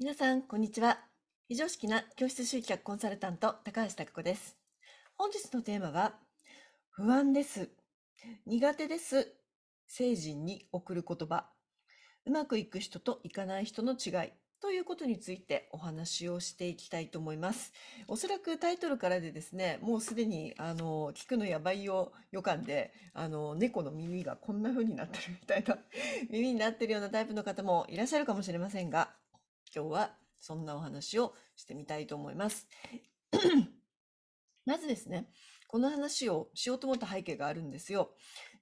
皆さん、こんにちは。非常識な教室集客コンサルタント、高橋拓子です。本日のテーマは、不安です。苦手です。成人に送る言葉。うまくいく人といかない人の違いということについてお話をしていきたいと思います。おそらくタイトルからでですね、もうすでに、あの、聞くのやばいよ予感で、あの、猫の耳がこんな風になってるみたいな、耳になってるようなタイプの方もいらっしゃるかもしれませんが、今日はそんなお話をしてみたいと思います。まずですね、この話をしようと思った背景があるんですよ。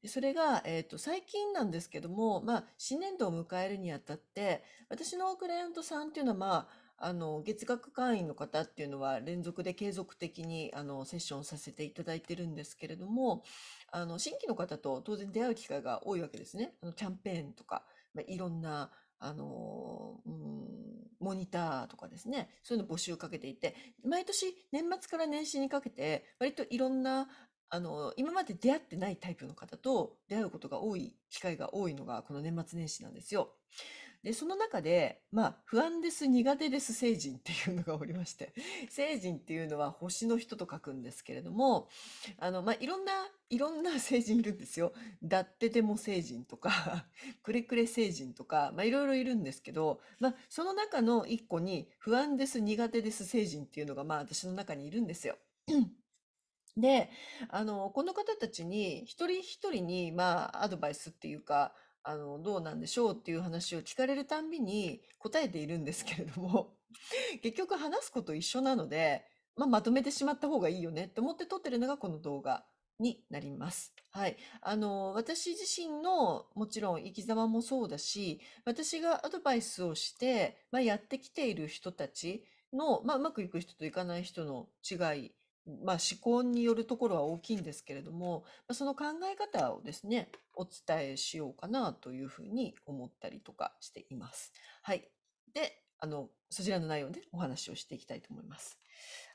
それが、えーと、と最近なんですけども、まあ、新年度を迎えるにあたって私のクライアントさんっていうのは、まあ、あの月額会員の方っていうのは連続で継続的にあのセッションさせていただいてるんですけれどもあの新規の方と当然出会う機会が多いわけですね。あのキャンペーンとか、まあ、いろんなあの、うん、モニターとかですね、そういうの募集かけていて、毎年年末から年始にかけて、割といろんな、あの、今まで出会ってないタイプの方と出会うことが多い、機会が多いのが、この年末年始なんですよ。で、その中で、まあ、不安です、苦手です、聖人っていうのがおりまして、聖人っていうのは星の人と書くんですけれども、あの、まあ、いろんな、いろんな聖人いるんですよ。だってでも聖人とか、くれくれ聖人とか、まあ、いろいろいるんですけど、まあ、その中の一個に、不安です、苦手です、聖人っていうのが、まあ、私の中にいるんですよ。で、あの、この方たちに一人一人に、まあ、アドバイスっていうか、あの、どうなんでしょうっていう話を聞かれるたんびに答えているんですけれども、結局話すこと一緒なので、まあ、まとめてしまった方がいいよねって思って撮ってるのがこの動画になります。はい。あの、私自身のもちろん生き様もそうだし、私がアドバイスをして、まあ、やってきている人たちの、まあ、うまくいく人といかない人の違いまあ、思考によるところは大きいんですけれども、その考え方をですね、お伝えしようかなというふうに思ったりとかしています。はい。で、あの、そちらの内容でお話をしていきたいと思います。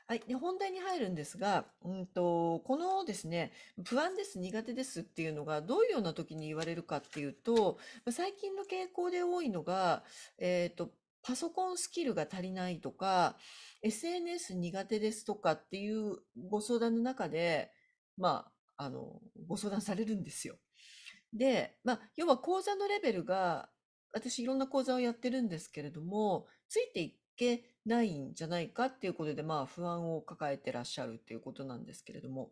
はい。で、本題に入るんですが、うんと、このですね、不安です、苦手ですっていうのが、どういうような時に言われるかっていうと、最近の傾向で多いのが、えっ、ー、と、パソコンスキルが足りないとか、SNS 苦手ですとかっていうご相談の中で、まあ、あの、ご相談されるんですよ。で、まあ、要は講座のレベルが、私いろんな講座をやってるんですけれども、ついていけないんじゃないかっていうことで、まあ、不安を抱えてらっしゃるっていうことなんですけれども、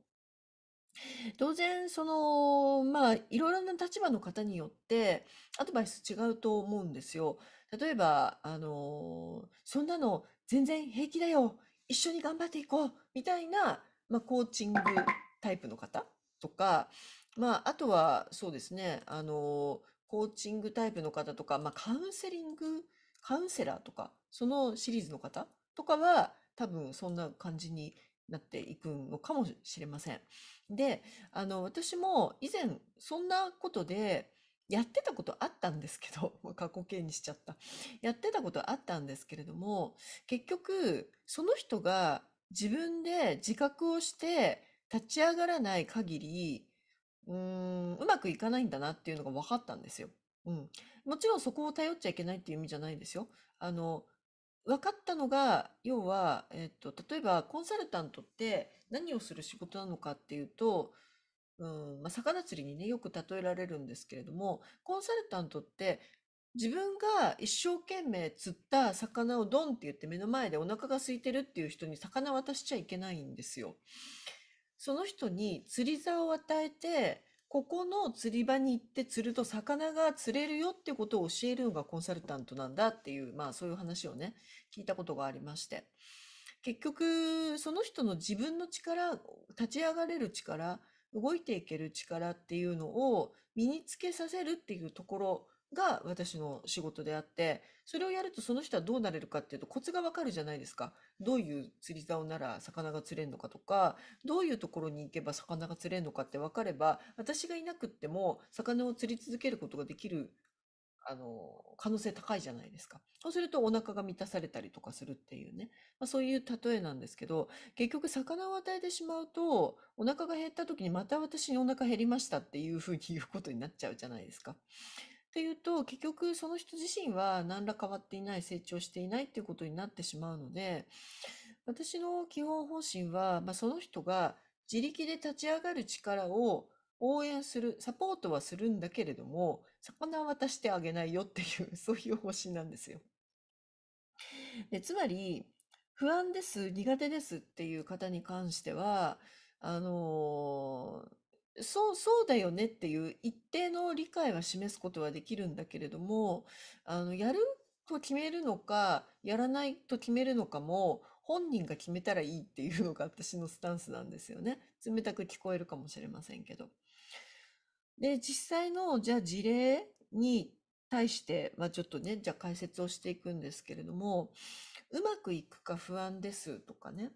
当然、その、まあ、いろいろな立場の方によって、アドバイス違うと思うんですよ。例えば、あのー、そんなの全然平気だよ。一緒に頑張っていこう。みたいな、まあ、コーチングタイプの方とか、まあ、あとは、そうですね、あのー、コーチングタイプの方とか、まあ、カウンセリング、カウンセラーとか、そのシリーズの方とかは、多分そんな感じになっていくのかもしれません。で、あの、私も以前、そんなことで、やってたことあったんですけど、ま過去形にしちゃった。やってたことあったんですけれども、結局、その人が自分で自覚をして立ち上がらない限り、うーん、うまくいかないんだなっていうのが分かったんですよ。うん。もちろんそこを頼っちゃいけないっていう意味じゃないですよ。あの、分かったのが、要は、えっと、例えばコンサルタントって何をする仕事なのかっていうと、うんまあ、魚釣りにね、よく例えられるんですけれども、コンサルタントって自分が一生懸命釣った魚をドンって言って目の前でお腹が空いてるっていう人に魚渡しちゃいけないんですよ。その人に釣り竿を与えて、ここの釣り場に行って釣ると魚が釣れるよってことを教えるのがコンサルタントなんだっていう、まあそういう話をね、聞いたことがありまして。結局、その人の自分の力、立ち上がれる力、動いていける力っていうのを身につけさせるっていうところが私の仕事であって、それをやるとその人はどうなれるかっていうとコツがわかるじゃないですか。どういう釣り竿なら魚が釣れるのかとか、どういうところに行けば魚が釣れるのかって分かれば、私がいなくっても魚を釣り続けることができるあの、可能性高いじゃないですか。そうするとお腹が満たされたりとかするっていうね。まあ、そういう例えなんですけど、結局魚を与えてしまうと、お腹が減った時にまた私にお腹減りましたっていうふうに言うことになっちゃうじゃないですか。っていうと、結局その人自身は何ら変わっていない、成長していないっていうことになってしまうので、私の基本方針は、まあ、その人が自力で立ち上がる力を応援する、サポートはするんだけれども、魚は渡してあげないよっていう、そういう方針なんですよ。でつまり、不安です、苦手ですっていう方に関しては、あのー、そう、そうだよねっていう一定の理解は示すことはできるんだけれども、あの、やると決めるのか、やらないと決めるのかも、本人が決めたらいいっていうのが私のスタンスなんですよね。冷たく聞こえるかもしれませんけど。で、実際の、じゃあ事例に対して、まあ、ちょっとね、じゃあ解説をしていくんですけれども、うまくいくか不安ですとかね、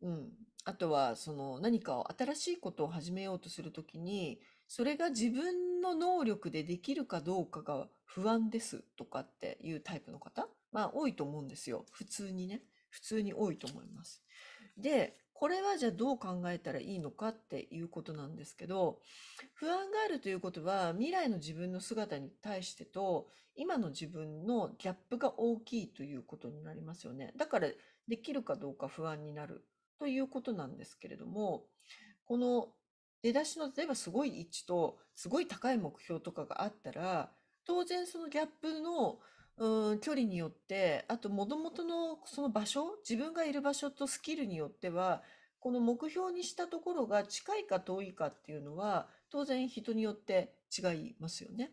うん、あとはその何かを新しいことを始めようとするときに、それが自分の能力でできるかどうかが不安ですとかっていうタイプの方、まあ多いと思うんですよ。普通にね。普通に多いと思います。で、これはじゃあどう考えたらいいのかっていうことなんですけど、不安があるということは未来の自分の姿に対してと、今の自分のギャップが大きいということになりますよね。だからできるかどうか不安になるということなんですけれども、この出だしの例えばすごい位置とすごい高い目標とかがあったら、当然そのギャップのうん、距離によって、あともともとのその場所、自分がいる場所とスキルによっては、この目標にしたところが近いか遠いかっていうのは、当然人によって違いますよね。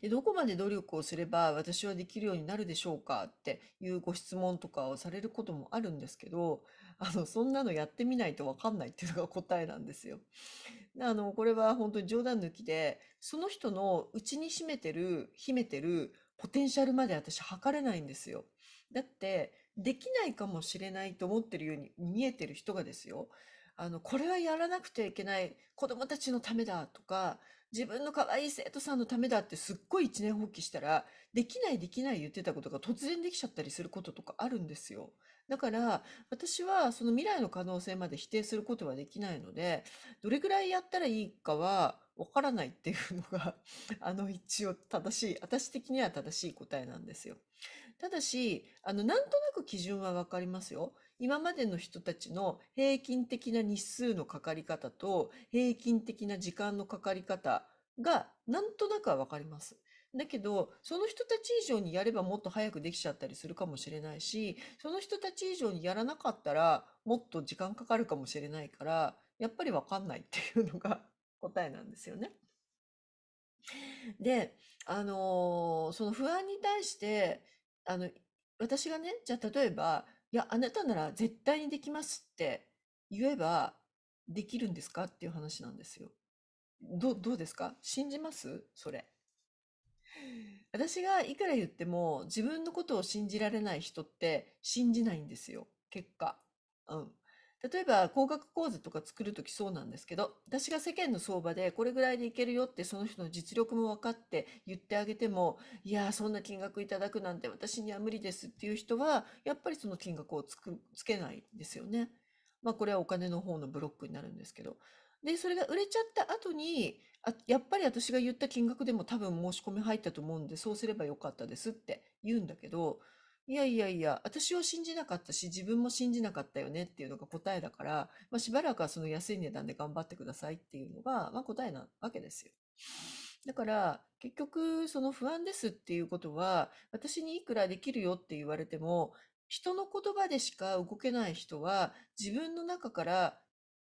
で、どこまで努力をすれば私はできるようになるでしょうかっていうご質問とかをされることもあるんですけど、あの、そんなのやってみないとわかんないっていうのが答えなんですよ。あの、これは本当に冗談抜きで、その人の内に秘めてる、秘めてるポテンシャルまで私測れないんですよ。だって、できないかもしれないと思ってるように見えてる人がですよ。あの、これはやらなくてはいけない子供たちのためだとか、自分の可愛い生徒さんのためだってすっごい一年放棄したら、できないできない言ってたことが突然できちゃったりすることとかあるんですよ。だから、私はその未来の可能性まで否定することはできないので、どれぐらいやったらいいかはわからないっていうのが、あの一応正しい、私的には正しい答えなんですよ。ただし、あの、なんとなく基準はわかりますよ。今までの人たちの平均的な日数のかかり方と、平均的な時間のかかり方が、なんとなくはわかります。だけど、その人たち以上にやればもっと早くできちゃったりするかもしれないし、その人たち以上にやらなかったら、もっと時間かかるかもしれないから、やっぱりわかんないっていうのが 答えなんですよね。で、あのー、その不安に対して、あの、私がね、じゃあ例えば、いや、あなたなら絶対にできますって言えば、できるんですかっていう話なんですよ。ど、どうですか信じますそれ。私がいくら言っても自分のことを信じられない人って信じないんですよ、結果。うん。例えば、高額講座とか作るときそうなんですけど、私が世間の相場でこれぐらいでいけるよってその人の実力も分かって言ってあげても、いやー、そんな金額いただくなんて私には無理ですっていう人は、やっぱりその金額をつく、つけないんですよね。まあこれはお金の方のブロックになるんですけど、で、それが売れちゃった後に、あ、やっぱり私が言った金額でも多分申し込み入ったと思うんで、そうすればよかったですって言うんだけど、いやいやいや、私は信じなかったし、自分も信じなかったよねっていうのが答えだから、まあ、しばらくはその安い値段で頑張ってくださいっていうのが、まあ、答えなわけですよ。だから、結局、その不安ですっていうことは、私にいくらできるよって言われても、人の言葉でしか動けない人は、自分の中から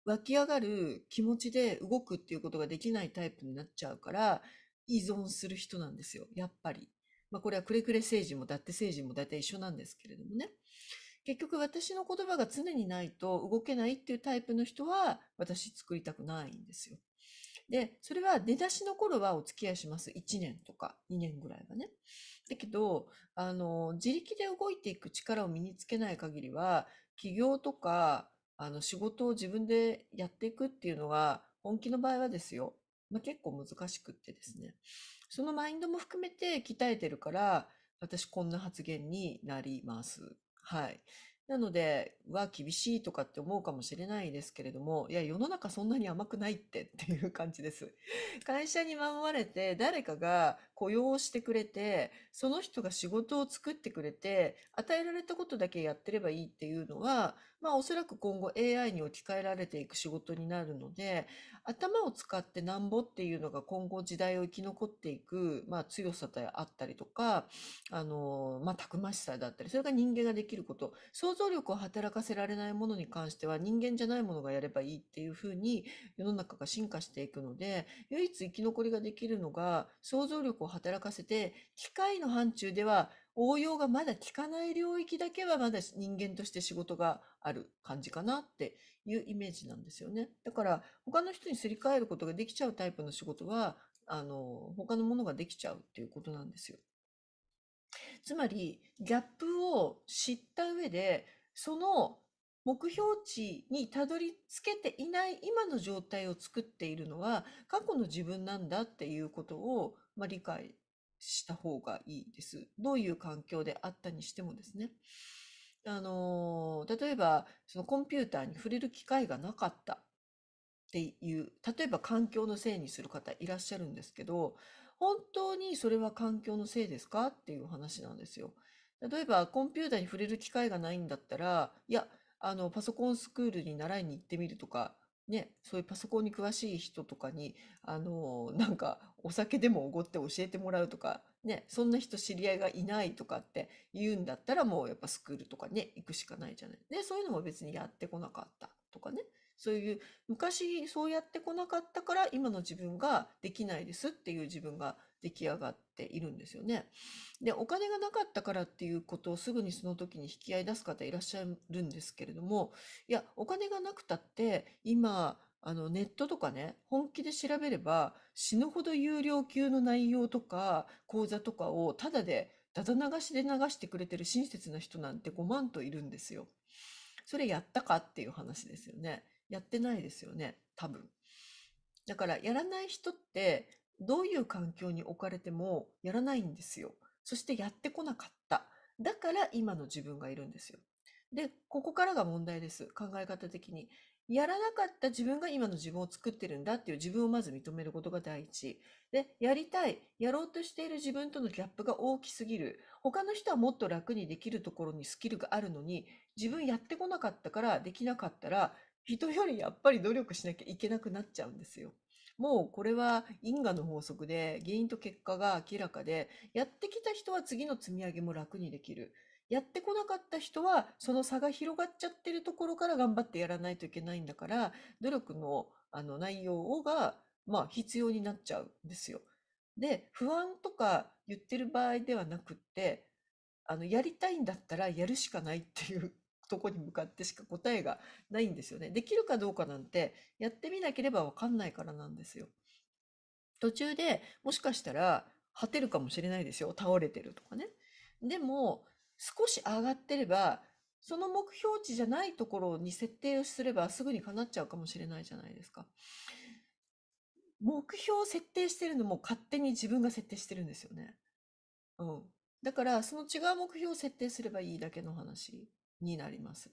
湧き上がる気持ちで動くっていうことができないタイプになっちゃうから、依存する人なんですよ、やっぱり。まあこれはくれくれ政治もだって政治も大体一緒なんですけれどもね。結局私の言葉が常にないと動けないっていうタイプの人は私作りたくないんですよ。で、それは出だしの頃はお付き合いします。1年とか2年ぐらいはね。だけど、あの、自力で動いていく力を身につけない限りは、起業とか、あの仕事を自分でやっていくっていうのが本気の場合はですよ、まあ、結構難しくってですねそのマインドも含めて鍛えてるから私こんな発言になります。はい。なので、は厳しいとかって思うかもしれないですけれども、いや、世の中そんなに甘くないってっていう感じです。会社に守られて、誰かが雇用してくれて、その人が仕事を作ってくれて、与えられたことだけやってればいいっていうのは、まあおそらく今後 AI に置き換えられていく仕事になるので、頭を使ってなんぼっていうのが今後時代を生き残っていく、まあ強さであったりとか、あの、まあたくましさだったり、それが人間ができること、想像力を働かせられないものに関しては人間じゃないものがやればいいっていうふうに世の中が進化していくので、唯一生き残りができるのが想像力をを働かせて、機械の範疇では応用がまだ効かない領域だけはまだ人間として仕事がある感じかなっていうイメージなんですよね。だから他の人にすり替えることができちゃうタイプの仕事は、あの、他のものができちゃうっていうことなんですよ。つまり、ギャップを知った上で、その目標値にたどり着けていない今の状態を作っているのは過去の自分なんだっていうことをまあ、理解した方がいいです。どういう環境であったにしてもですね。あの、例えば、そのコンピューターに触れる機会がなかったっていう、例えば環境のせいにする方いらっしゃるんですけど、本当にそれは環境のせいですかっていう話なんですよ。例えば、コンピューターに触れる機会がないんだったら、いや、あの、パソコンスクールに習いに行ってみるとか、ね、そういうパソコンに詳しい人とかに、あの、なんかお酒でもおごって教えてもらうとか、ね、そんな人知り合いがいないとかって言うんだったらもうやっぱスクールとかね、行くしかないじゃない。ね、そういうのも別にやってこなかったとかね。そういう昔そうやってこなかったから今の自分ができないですっていう自分が出来上がっているんですよね。で、お金がなかったからっていうことをすぐにその時に引き合い出す方いらっしゃるんですけれども、いや、お金がなくたって今、あのネットとかね、本気で調べれば死ぬほど有料級の内容とか講座とかをただでだだ流しで流してくれてる親切な人なんて5万といるんですよ。それやったかっていう話ですよね。やってないですよね、多分。だからやらない人ってどういう環境に置かれてもやらないんですよ。そしてやってこなかった。だから今の自分がいるんですよ。で、ここからが問題です。考え方的に。やらなかった自分が今の自分を作ってるんだっていう自分をまず認めることが第一。で、やりたい、やろうとしている自分とのギャップが大きすぎる。他の人はもっと楽にできるところにスキルがあるのに、自分やってこなかったからできなかったら、人よりやっぱり努力しなきゃいけなくなっちゃうんですよ。もうこれは因果の法則で原因と結果が明らかで、やってきた人は次の積み上げも楽にできる。やってこなかった人はその差が広がっちゃってるところから頑張ってやらないといけないんだから、努力のあの内容が、まあ、必要になっちゃうんですよ。で、不安とか言ってる場合ではなくって、あの、やりたいんだったらやるしかないっていうとこに向かってしか答えがないんですよね。できるかどうかなんてやってみなければわかんないからなんですよ。途中でもしかしたら果てるかもしれないですよ。倒れてるとかね。でも少し上がってればその目標値じゃないところに設定をすればすぐに叶っちゃうかもしれないじゃないですか。目標を設定してるのも勝手に自分が設定してるんですよね。うん。だからその違う目標を設定すればいいだけの話になります。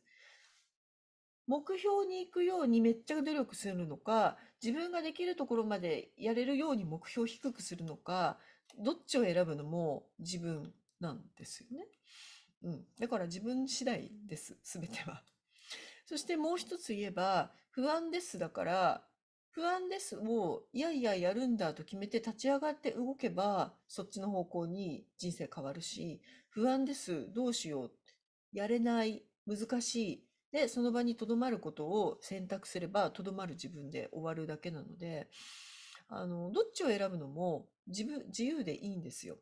目標に行くようにめっちゃ努力するのか、自分ができるところまでやれるように目標を低くするのか、どっちを選ぶのも自分なんですよね。うん。だから自分次第です、すべては。そしてもう一つ言えば、不安ですだから、不安ですを、いやいややるんだと決めて立ち上がって動けば、そっちの方向に人生変わるし、不安です、どうしようやれない、難しい、で、その場にとどまることを選択すれば、とどまる自分で終わるだけなので、あの、どっちを選ぶのも自分、自由でいいんですよ。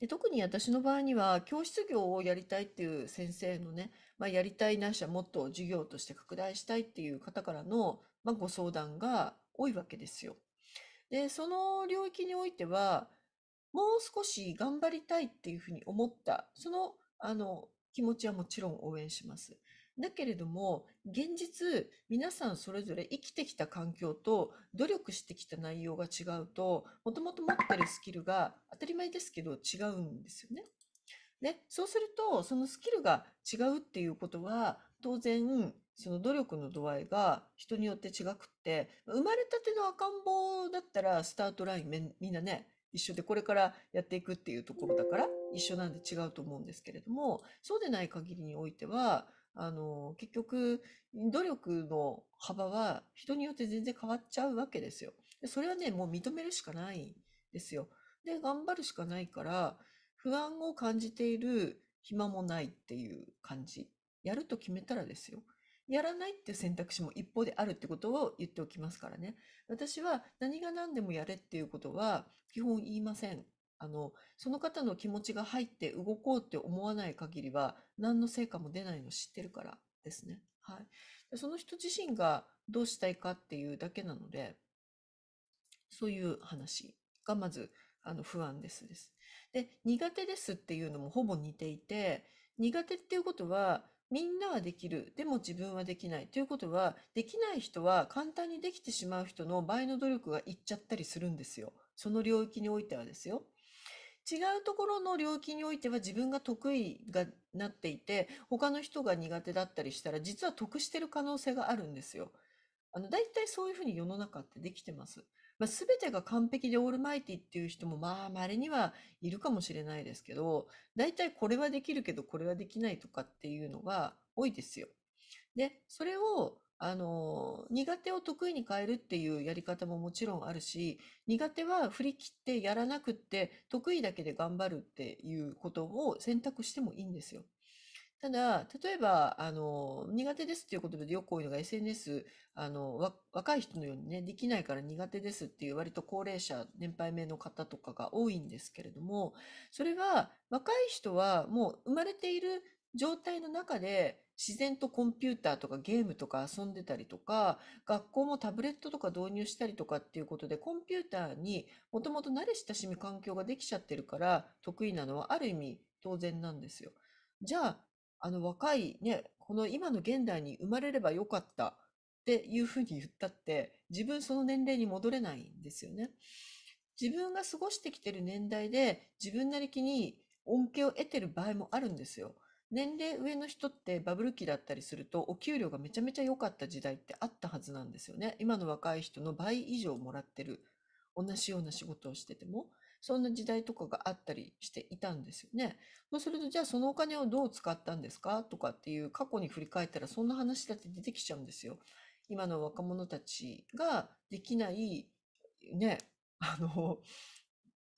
で特に私の場合には教室業をやりたいっていう先生のね、まあ、やりたいなしはもっと授業として拡大したいっていう方からの、まあ、ご相談が多いわけですよ。でその領域においてはもう少し頑張りたいっていうふうに思ったそのあの、気持ちはもちろん応援します。だけれども、現実、皆さんそれぞれ生きてきた環境と努力してきた内容が違うと、もともと持ってるスキルが当たり前ですけど違うんですよね。で、そうすると、そのスキルが違うっていうことは、当然、その努力の度合いが人によって違くって、生まれたての赤ん坊だったらスタートラインみんなね、一緒でこれからやっていくっていうところだから、一緒なんで違うと思うんですけれども、そうでない限りにおいては、あの、結局、努力の幅は人によって全然変わっちゃうわけですよ。それはね、もう認めるしかないんですよ。で、頑張るしかないから、不安を感じている暇もないっていう感じ。やると決めたらですよ。やらないって選択肢も一方であるってことを言っておきますからね。私は何が何でもやれっていうことは基本言いません。あの、その方の気持ちが入って動こうって思わない限りは、何の成果も出ないの知ってるからですね。はい。その人自身がどうしたいかっていうだけなので、そういう話がまず、あの、不安ですです。で、苦手ですっていうのもほぼ似ていて、苦手っていうことは、みんなはできる。でも自分はできない。ということは、できない人は簡単にできてしまう人の倍の努力がいっちゃったりするんですよ。その領域においてはですよ。違うところの領域においては自分が得意がなっていて、他の人が苦手だったりしたら、実は得してる可能性があるんですよ。あの、大体そういうふうに世の中ってできてます。まあ、全てが完璧でオールマイティっていう人も、まあ、稀にはいるかもしれないですけど、大体これはできるけど、これはできないとかっていうのが多いですよ。で、それを、あの、苦手を得意に変えるっていうやり方ももちろんあるし、苦手は振り切ってやらなくって、得意だけで頑張るっていうことを選択してもいいんですよ。ただ、例えば、あの、苦手ですっていうことでよく多いのが SNS、あの、若い人のようにね、できないから苦手ですっていう割と高齢者、年配目の方とかが多いんですけれども、それは若い人はもう生まれている状態の中で自然とコンピューターとかゲームとか遊んでたりとか、学校もタブレットとか導入したりとかっていうことで、コンピューターにもともと慣れ親しみ環境ができちゃってるから、得意なのはある意味当然なんですよ。じゃあ、あの若いね、この今の現代に生まれればよかったっていうふうに言ったって、自分その年齢に戻れないんですよね。自分が過ごしてきてる年代で自分なりきに恩恵を得てる場合もあるんですよ。年齢上の人ってバブル期だったりするとお給料がめちゃめちゃ良かった時代ってあったはずなんですよね。今の若い人の倍以上もらってる。同じような仕事をしてても、そんな時代とかがあったりしていたんですよね。まあ、すると、じゃあそのお金をどう使ったんですかとかっていう過去に振り返ったらそんな話だって出てきちゃうんですよ。今の若者たちができない、ね、あの、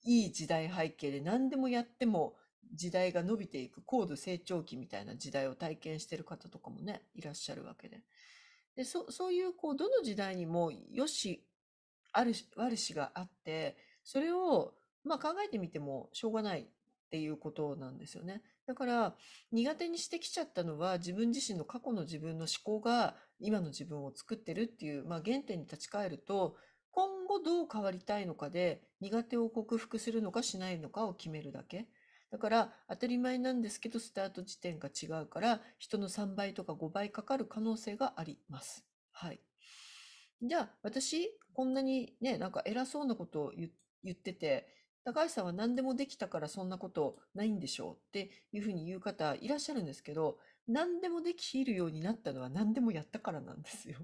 いい時代背景で何でもやっても時代が伸びていく高度成長期みたいな時代を体験してる方とかもねいらっしゃるわけででそそういうこうどの時代にも良しあるし悪しがあってそれをまあ考えてみてもしょうがないっていうことなんですよねだから苦手にしてきちゃったのは自分自身の過去の自分の思考が今の自分を作ってるっていう、まあ、原点に立ち返ると今後どう変わりたいのかで苦手を克服するのかしないのかを決めるだけ。だから当たり前なんですけどスタート地点が違うから人の3倍とか5倍かかる可能性があります。はい。じゃあ私こんなにねなんか偉そうなことを言ってて高橋さんは何でもできたからそんなことないんでしょうっていうふうに言う方いらっしゃるんですけど何でもできるようになったのは何でもやったからなんですよ。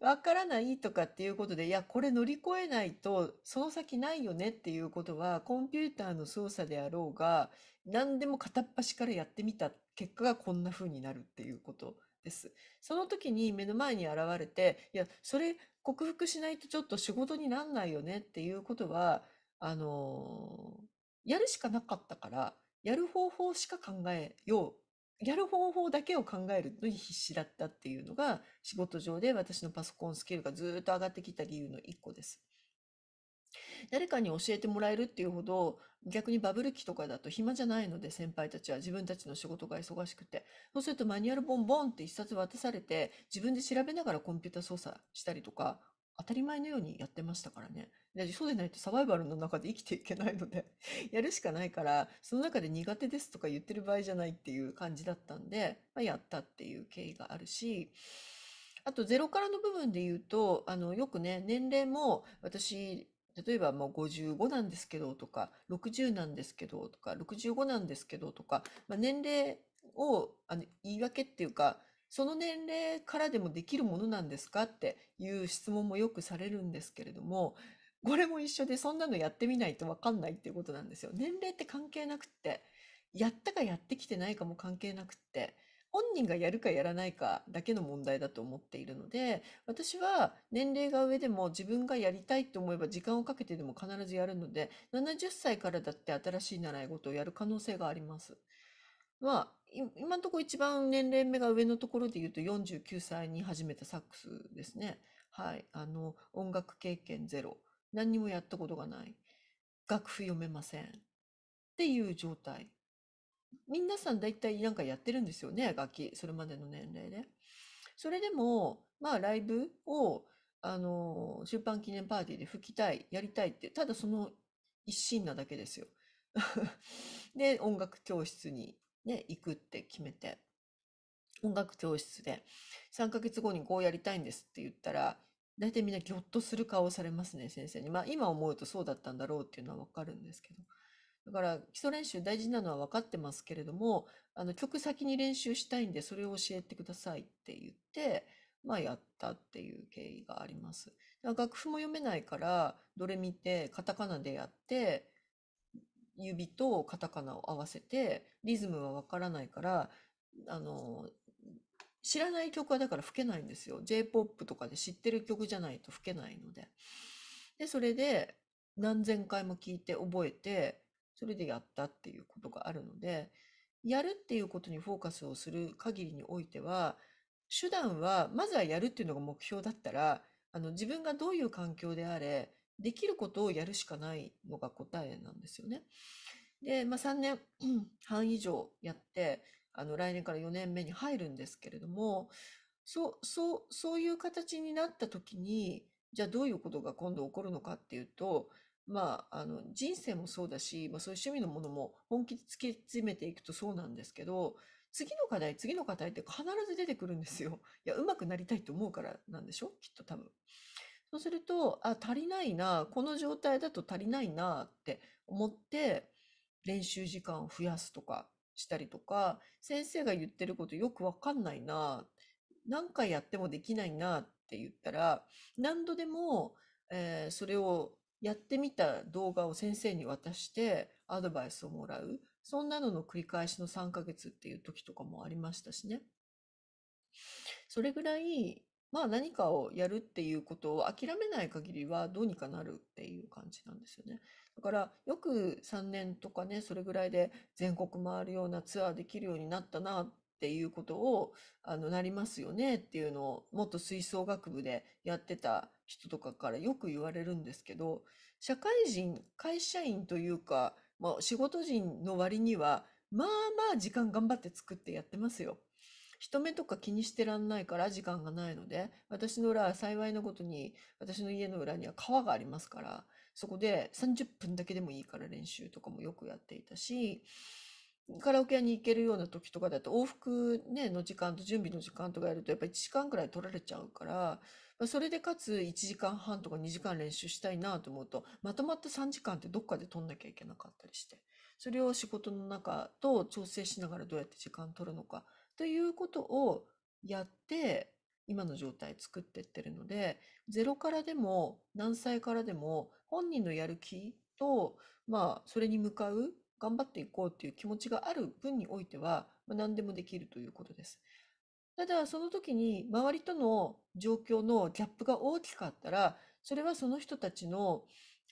わからないとかっていうことで、いや、これ乗り越えないと、その先ないよねっていうことは、コンピューターの操作であろうが、何でも片っ端からやってみた結果がこんな風になるっていうことです。その時に目の前に現れて、いや、それ克服しないとちょっと仕事になんないよねっていうことは、あのやるしかなかったから、やる方法しか考えようやる方法だけを考えるのに必死だったっていうのが仕事上で私のパソコンスキルがずっと上がってきた理由の一個です。誰かに教えてもらえるっていうほど逆にバブル期とかだと暇じゃないので先輩たちは自分たちの仕事が忙しくてそうするとマニュアルボンボンって一冊渡されて自分で調べながらコンピュータ操作したりとか当たり前のようにやってましたからね。そうでないとサバイバルの中で生きていけないので やるしかないから、その中で苦手ですとか言ってる場合じゃないっていう感じだったんで、まあ、やったっていう経緯があるし、あとゼロからの部分で言うと、あの、よくね、年齢も私、例えばもう55なんですけどとか、60なんですけどとか、65なんですけどとか、まあ、年齢をあの言い訳っていうか、その年齢からでもできるものなんですかっていう質問もよくされるんですけれども、これも一緒でそんなのやってみないとわかんないっていうことなんですよ。年齢って関係なくって、やったかやってきてないかも関係なくって、本人がやるかやらないかだけの問題だと思っているので、私は年齢が上でも自分がやりたいと思えば時間をかけてでも必ずやるので、70歳からだって新しい習い事をやる可能性があります。今のところ一番年齢目が上のところで言うと49歳に始めたサックスですね。はい。あの、音楽経験ゼロ。何にもやったことがない。楽譜読めません。っていう状態。皆さん大体なんかやってるんですよね、楽器。それまでの年齢で。それでも、まあ、ライブを、あの、出版記念パーティーで吹きたい、やりたいって、ただその一心なだけですよ。で、音楽教室にね、行くって決めて、音楽教室で、3ヶ月後にこうやりたいんですって言ったら、大体みんなぎょっとする顔をされますね、先生に。まあ今思うとそうだったんだろうっていうのはわかるんですけど。だから基礎練習大事なのは分かってますけれども、あの曲先に練習したいんでそれを教えてくださいって言って、まあやったっていう経緯があります。楽譜も読めないから、どれ見てカタカナでやって、指とカタカナを合わせてリズムはわからないからあの知らない曲はだから吹けないんですよ j p o p とかで知ってる曲じゃないと吹けないのででそれで何千回も聞いて覚えてそれでやったっていうことがあるのでやるっていうことにフォーカスをする限りにおいては手段はまずはやるっていうのが目標だったらあの自分がどういう環境であれできることをやるしかないのが答えなんですよね。で、まあ、3年 半以上やって、あの、来年から4年目に入るんですけれども、そう、そう、そういう形になった時に、じゃあどういうことが今度起こるのかっていうと、まあ、あの、人生もそうだし、まあそういう趣味のものも本気で突き詰めていくとそうなんですけど、次の課題、次の課題って必ず出てくるんですよ。いや、うまくなりたいと思うからなんでしょきっと多分。そうすると、あ、足りないな、この状態だと足りないなって思って、練習時間を増やすとかしたりとか、先生が言ってることよくわかんないな、何回やってもできないなって言ったら、何度でも、えー、それをやってみた動画を先生に渡してアドバイスをもらう。そんなのの繰り返しの3ヶ月っていう時とかもありましたしね。それぐらいまあ何かをやるっていうことを諦めない限りはどうにかなるっていう感じなんですよね。だからよく3年とかね、それぐらいで全国回るようなツアーできるようになったなっていうことを、あの、なりますよねっていうのをもっと吹奏楽部でやってた人とかからよく言われるんですけど、社会人、会社員というか、まあ仕事人の割には、まあまあ時間頑張って作ってやってますよ。人目とか気にしてらんないから時間がないので、私の裏は幸いなことに、私の家の裏には川がありますから、そこで30分だけでもいいから練習とかもよくやっていたし、カラオケ屋に行けるような時とかだと往復、ね、の時間と準備の時間とかやるとやっぱ1時間くらい取られちゃうから、それでかつ1時間半とか2時間練習したいなと思うとまとまった3時間ってどっかで取んなきゃいけなかったりしてそれを仕事の中と調整しながらどうやって時間取るのかということをやって今の状態作ってってるのでゼロからでも何歳からでも本人のやる気とまあそれに向かう頑張っていこうっていう気持ちがある分においては、何でもできるということです。ただその時に周りとの状況のギャップが大きかったらそれはその人たちの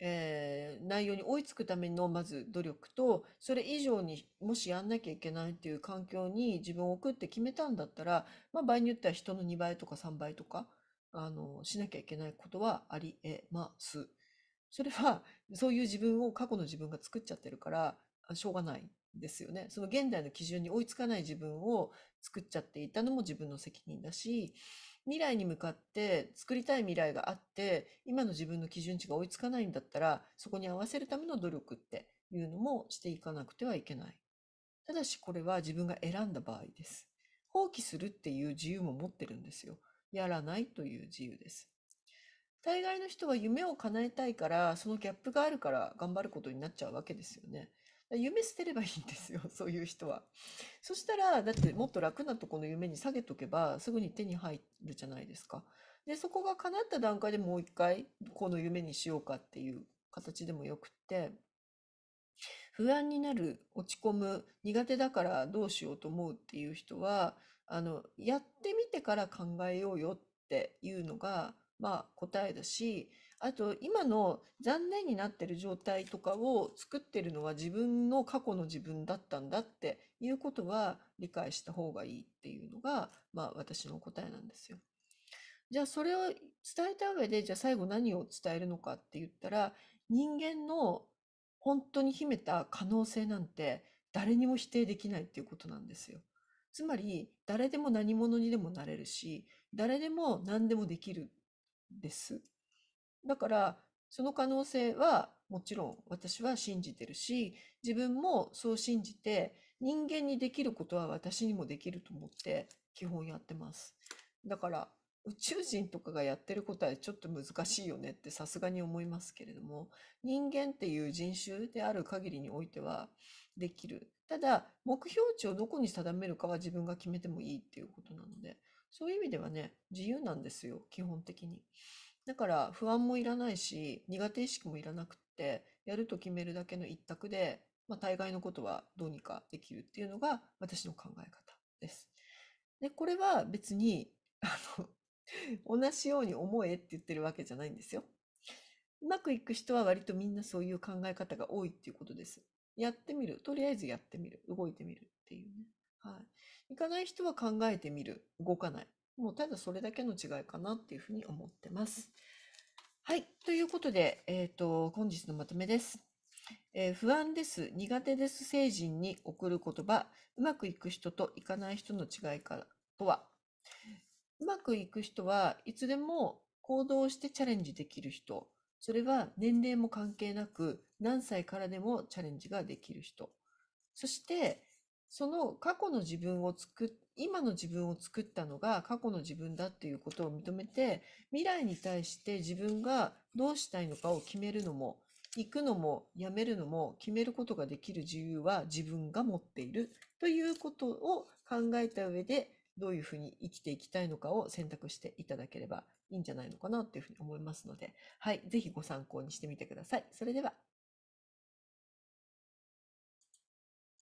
えー、内容に追いつくためのまず努力とそれ以上にもしやんなきゃいけないっていう環境に自分を送って決めたんだったら、まあ、場合によっては人の2倍とか3倍とかあのしなきゃいけないことはありえます。それはそういう自分を過去の自分が作っちゃってるからしょうがないですよね。その現代の基準に追いつかない自分を作っちゃっていたのも自分の責任だし未来に向かって作りたい未来があって、今の自分の基準値が追いつかないんだったら、そこに合わせるための努力っていうのもしていかなくてはいけない。ただしこれは自分が選んだ場合です。放棄するっていう自由も持ってるんですよ。やらないという自由です。大概の人は夢を叶えたいから、そのギャップがあるから頑張ることになっちゃうわけですよね。夢捨てればいいんですよ、そういう人は。そしたら、だってもっと楽なとこの夢に下げとけば、すぐに手に入るじゃないですか。で、そこが叶った段階でもう一回、この夢にしようかっていう形でもよくって、不安になる、落ち込む、苦手だからどうしようと思うっていう人は、あの、やってみてから考えようよっていうのが、まあ答えだし、あと今の残念になってる状態とかを作ってるのは自分の過去の自分だったんだっていうことは理解した方がいいっていうのが、まあ、私の答えなんですよ。じゃあそれを伝えた上でじゃあ最後何を伝えるのかって言ったら人間の本当に秘めた可能性なんて誰にも否定できないっていうことなんですよ。つまり誰でも何者にでもなれるし誰でも何でもできるです。だからその可能性はもちろん私は信じてるし自分もそう信じて人間にできることは私にもできると思って基本やってます。だから宇宙人とかがやってることはちょっと難しいよねってさすがに思いますけれども人間っていう人種である限りにおいてはできるただ目標値をどこに定めるかは自分が決めてもいいっていうことなのでそういう意味ではね自由なんですよ基本的に。だから不安もいらないし、苦手意識もいらなくって、やると決めるだけの一択で、まあ、大概のことはどうにかできるっていうのが私の考え方です。で、これは別に、あの同じように思えって言ってるわけじゃないんですよ。うまくいく人は割とみんなそういう考え方が多いっていうことです。やってみる。とりあえずやってみる。動いてみるっていうね。はい。いかない人は考えてみる。動かない。もうただそれだけの違いかなっていうふうに思ってます。はい。ということで、えっ、ー、と、本日のまとめです。えー、不安です、苦手です、成人に送る言葉、うまくいく人といかない人の違いからとは、うまくいく人はいつでも行動してチャレンジできる人、それは年齢も関係なく何歳からでもチャレンジができる人、そしてその過去の自分を作今の自分を作ったのが過去の自分だっていうことを認めて未来に対して自分がどうしたいのかを決めるのも行くのもやめるのも決めることができる自由は自分が持っているということを考えた上でどういうふうに生きていきたいのかを選択していただければいいんじゃないのかなというふうに思いますので、はい、ぜひご参考にしてみてください。それでは。